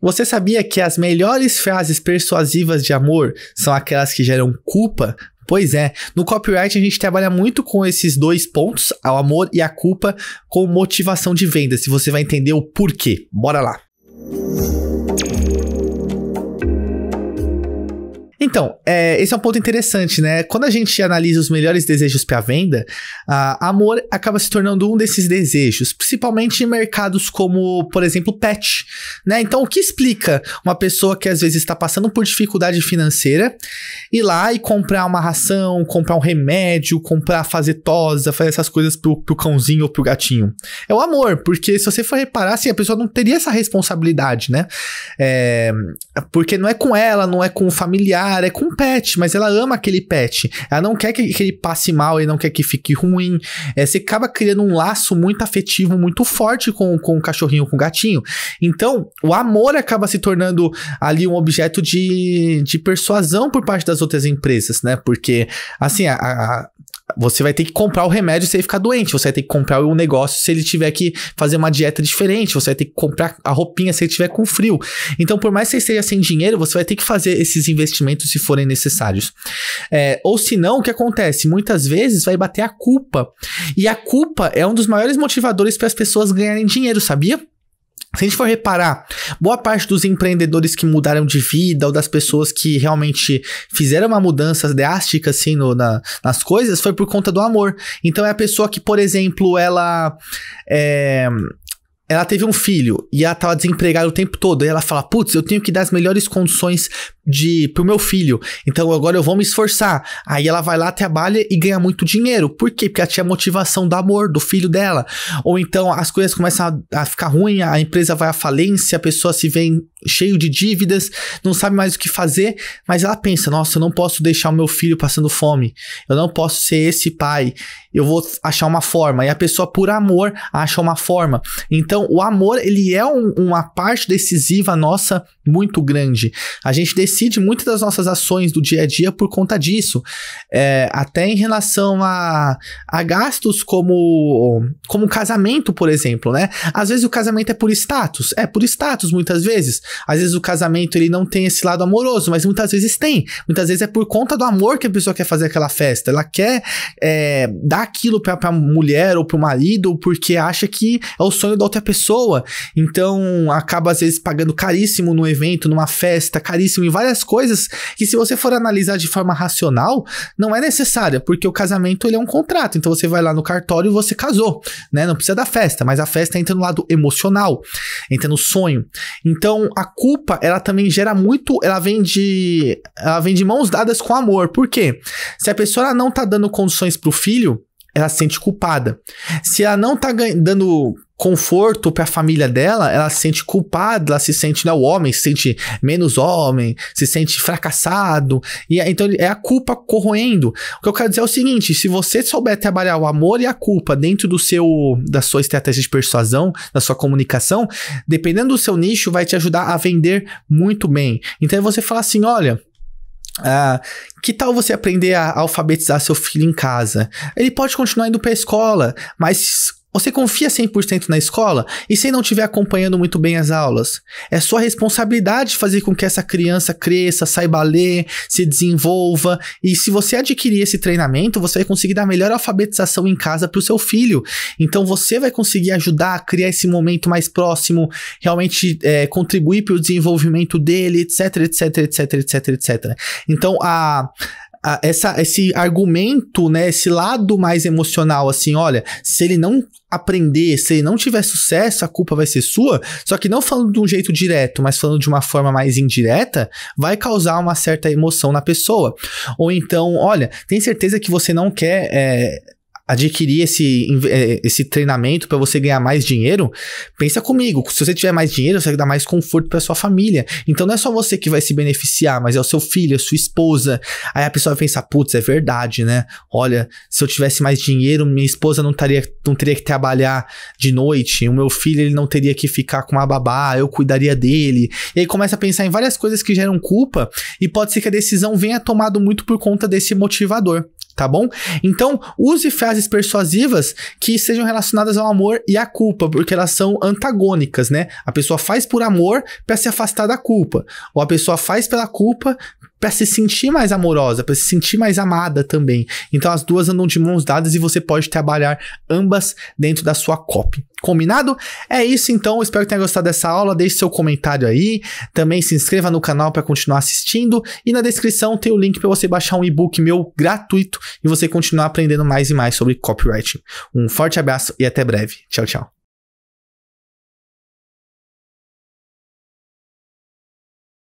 Você sabia que as melhores frases persuasivas de amor são aquelas que geram culpa? Pois é, no copyright a gente trabalha muito com esses dois pontos, o amor e a culpa, com motivação de venda, se você vai entender o porquê. Bora lá! Então, é, esse é um ponto interessante, né? Quando a gente analisa os melhores desejos para venda, a amor acaba se tornando um desses desejos, principalmente em mercados como, por exemplo, pet, né? Então, o que explica uma pessoa que às vezes está passando por dificuldade financeira ir lá e comprar uma ração, comprar um remédio, comprar fazer tosa, fazer essas coisas pro, pro cãozinho ou pro gatinho? É o amor, porque se você for reparar, assim, a pessoa não teria essa responsabilidade, né? É, porque não é com ela, não é com o familiar é com pet, mas ela ama aquele pet. Ela não quer que, que ele passe mal, ele não quer que fique ruim. É, você acaba criando um laço muito afetivo, muito forte com, com o cachorrinho, com o gatinho. Então, o amor acaba se tornando ali um objeto de, de persuasão por parte das outras empresas, né? Porque, assim, a, a você vai ter que comprar o remédio se ele ficar doente, você vai ter que comprar o negócio se ele tiver que fazer uma dieta diferente, você vai ter que comprar a roupinha se ele tiver com frio. Então, por mais que você esteja sem dinheiro, você vai ter que fazer esses investimentos se forem necessários. É, ou se não, o que acontece? Muitas vezes vai bater a culpa. E a culpa é um dos maiores motivadores para as pessoas ganharem dinheiro, sabia? Se a gente for reparar, boa parte dos empreendedores que mudaram de vida ou das pessoas que realmente fizeram uma mudança drástica assim no, na, nas coisas foi por conta do amor. Então é a pessoa que, por exemplo, ela é, ela teve um filho e ela estava desempregada o tempo todo. E ela fala: Putz, eu tenho que dar as melhores condições de pro meu filho. Então agora eu vou me esforçar. Aí ela vai lá, trabalha e ganha muito dinheiro. Por quê? Porque ela tinha motivação do amor do filho dela. Ou então as coisas começam a, a ficar ruim, a empresa vai à falência, a pessoa se vê cheio de dívidas, não sabe mais o que fazer, mas ela pensa: "Nossa, eu não posso deixar o meu filho passando fome. Eu não posso ser esse pai. Eu vou achar uma forma". E a pessoa por amor acha uma forma. Então, o amor, ele é um, uma parte decisiva nossa muito grande. A gente decide decide muitas das nossas ações do dia a dia por conta disso. É, até em relação a, a gastos como, como casamento, por exemplo, né? Às vezes o casamento é por status. É por status, muitas vezes. Às vezes o casamento ele não tem esse lado amoroso, mas muitas vezes tem. Muitas vezes é por conta do amor que a pessoa quer fazer aquela festa. Ela quer é, dar aquilo pra, pra mulher ou pro marido, porque acha que é o sonho da outra pessoa. Então acaba, às vezes, pagando caríssimo num evento, numa festa, caríssimo em várias coisas que se você for analisar de forma racional, não é necessária, porque o casamento ele é um contrato. Então você vai lá no cartório e você casou, né? Não precisa da festa, mas a festa entra no lado emocional, entra no sonho. Então a culpa, ela também gera muito, ela vem de ela vem de mãos dadas com amor. Por quê? Se a pessoa não tá dando condições pro filho, ela se sente culpada. Se ela não tá dando conforto para a família dela, ela se sente culpada, ela se sente não né, homem, se sente menos homem, se sente fracassado. E é, então é a culpa corroendo. O que eu quero dizer é o seguinte, se você souber trabalhar o amor e a culpa dentro do seu da sua estratégia de persuasão, da sua comunicação, dependendo do seu nicho vai te ajudar a vender muito bem. Então é você fala assim, olha, ah, que tal você aprender a alfabetizar seu filho em casa? Ele pode continuar indo para a escola, mas você confia 100% na escola e se não estiver acompanhando muito bem as aulas? É sua responsabilidade fazer com que essa criança cresça, saiba ler, se desenvolva. E se você adquirir esse treinamento, você vai conseguir dar melhor alfabetização em casa para o seu filho. Então você vai conseguir ajudar a criar esse momento mais próximo, realmente é, contribuir para o desenvolvimento dele, etc, etc, etc, etc, etc. Então a a, essa, esse argumento, né, esse lado mais emocional, assim, olha, se ele não aprender, se ele não tiver sucesso, a culpa vai ser sua, só que não falando de um jeito direto, mas falando de uma forma mais indireta, vai causar uma certa emoção na pessoa. Ou então, olha, tem certeza que você não quer. É, adquirir esse, é, esse treinamento para você ganhar mais dinheiro, pensa comigo. Se você tiver mais dinheiro, você vai dar mais conforto para sua família. Então não é só você que vai se beneficiar, mas é o seu filho, a sua esposa. Aí a pessoa vai pensar, putz, é verdade, né? Olha, se eu tivesse mais dinheiro, minha esposa não, taria, não teria que trabalhar de noite, o meu filho ele não teria que ficar com a babá, eu cuidaria dele. E aí começa a pensar em várias coisas que geram culpa e pode ser que a decisão venha tomado muito por conta desse motivador tá bom? Então, use frases persuasivas que sejam relacionadas ao amor e à culpa, porque elas são antagônicas, né? A pessoa faz por amor para se afastar da culpa, ou a pessoa faz pela culpa para se sentir mais amorosa, para se sentir mais amada também. Então as duas andam de mãos dadas e você pode trabalhar ambas dentro da sua copy. Combinado? É isso então, espero que tenha gostado dessa aula, deixe seu comentário aí, também se inscreva no canal para continuar assistindo e na descrição tem o link para você baixar um e-book meu gratuito e você continuar aprendendo mais e mais sobre copywriting. Um forte abraço e até breve. Tchau, tchau.